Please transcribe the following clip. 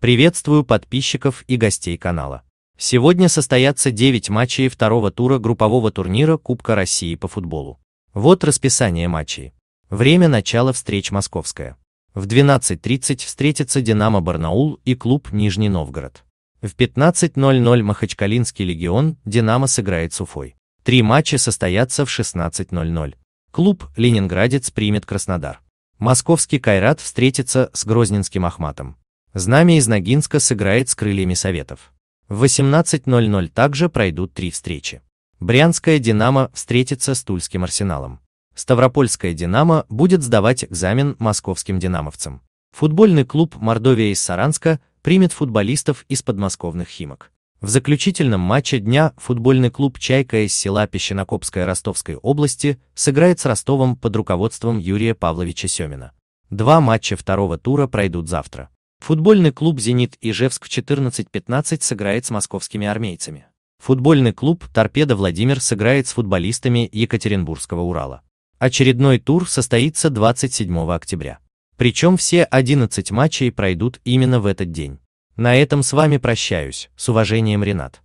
Приветствую подписчиков и гостей канала. Сегодня состоятся 9 матчей второго тура группового турнира Кубка России по футболу. Вот расписание матчей. Время начала встреч московское. В 12.30 встретятся «Динамо Барнаул» и клуб «Нижний Новгород». В 15.00 Махачкалинский легион «Динамо» сыграет с Уфой. Три матча состоятся в 16.00. Клуб «Ленинградец» примет Краснодар. Московский «Кайрат» встретится с Грозненским Ахматом. Знамя из Ногинска сыграет с крыльями Советов. В 18.00 также пройдут три встречи. Брянская «Динамо» встретится с Тульским «Арсеналом». Ставропольская «Динамо» будет сдавать экзамен московским «Динамовцам». Футбольный клуб «Мордовия» из Саранска примет футболистов из подмосковных «Химок». В заключительном матче дня футбольный клуб «Чайка» из села Песчинокопская Ростовской области сыграет с Ростовом под руководством Юрия Павловича Семина. Два матча второго тура пройдут завтра. Футбольный клуб «Зенит» Ижевск в 14-15 сыграет с московскими армейцами. Футбольный клуб «Торпедо» Владимир сыграет с футболистами Екатеринбургского Урала. Очередной тур состоится 27 октября. Причем все 11 матчей пройдут именно в этот день. На этом с вами прощаюсь, с уважением Ренат.